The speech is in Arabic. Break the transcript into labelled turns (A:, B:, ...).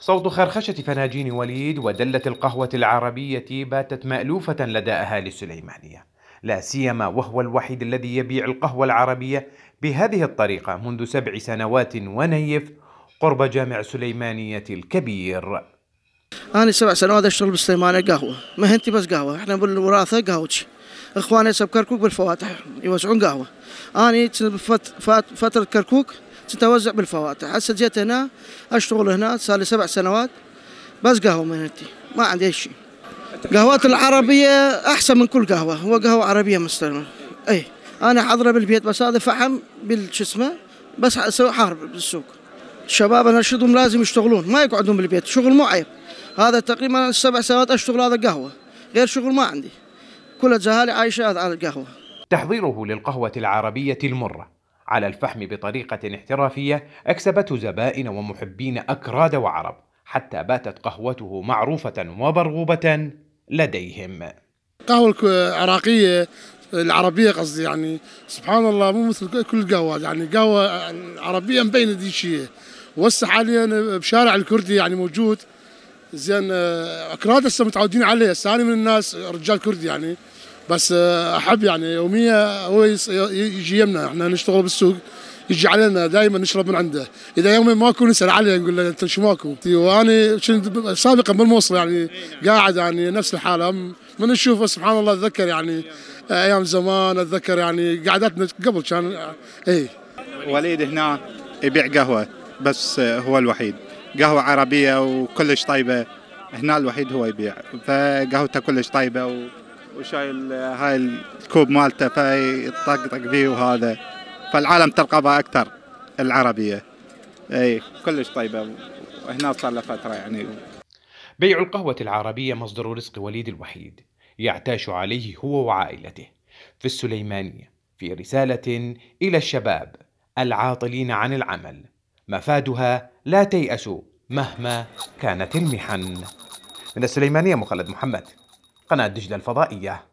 A: صوت خرخشة فناجين وليد ودلة القهوة العربية باتت مألوفة لدى أهالي السليمانية لا سيما وهو الوحيد الذي يبيع القهوة العربية بهذه الطريقة منذ سبع سنوات ونيف قرب جامع السليمانية الكبير
B: أنا سبع سنوات أشتغل بالسليمانية قهوة ما هنتي بس قهوة إحنا بالوراثة قهوتش إخواني سب كركوك بالفواتح يوزعون قهوة أنا فترة كركوك تتوزع بالفواتح هسه جيت هنا اشتغل هنا صار لي سبع سنوات بس قهوه مهنتي ما عندي اي شيء قهوات العربيه احسن من كل قهوه هو قهوه عربيه مستلمه اي انا حاضره بالبيت بس هذا فحم بالش اسمه بس اسوي حارب بالسوق الشباب انشدهم لازم يشتغلون ما يقعدون بالبيت شغل مو عيب هذا تقريبا سبع سنوات اشتغل هذا قهوه غير شغل ما عندي كل الجهالي عايشه على القهوه
A: تحضيره للقهوه العربيه المره على الفحم بطريقة احترافية أكسبته زبائن ومحبين أكراد وعرب حتى باتت قهوته معروفة ومرغوبة لديهم
C: القهوة العراقية العربية قصدي يعني سبحان الله مو مثل كل القهوة يعني قهوة عربية مبينة دي شيء وهسه حاليا بشارع الكردي يعني موجود زين آه، اكراد هسه متعودين عليه هسه انا من الناس رجال كردي يعني بس آه، احب يعني يوميا هو يجي يمنا احنا نشتغل بالسوق يجي علينا دائما نشرب من عنده اذا يوم ما اكون نسال عليه نقول له انت شو ماكو وانا سابقا بالموصل يعني قاعد يعني نفس الحاله من نشوفه سبحان الله اتذكر يعني آه، ايام زمان اتذكر يعني قعدتنا قبل كان آه،
D: اي وليد هنا يبيع قهوه بس هو الوحيد قهوه عربيه وكلش طيبه هنا الوحيد هو يبيع فقهوته كلش طيبه و... وشايل هاي الكوب مالته فيطقطق فيه وهذا فالعالم ترقبها اكثر العربيه اي كلش طيبه وهنا صار له فتره يعني
A: بيع القهوة العربية مصدر رزق وليد الوحيد يعتاش عليه هو وعائلته في السليمانية في رسالة إلى الشباب العاطلين عن العمل مفادها لا تيأسوا مهما كانت المحن من السليمانية مخلد محمد قناة دجلة الفضائية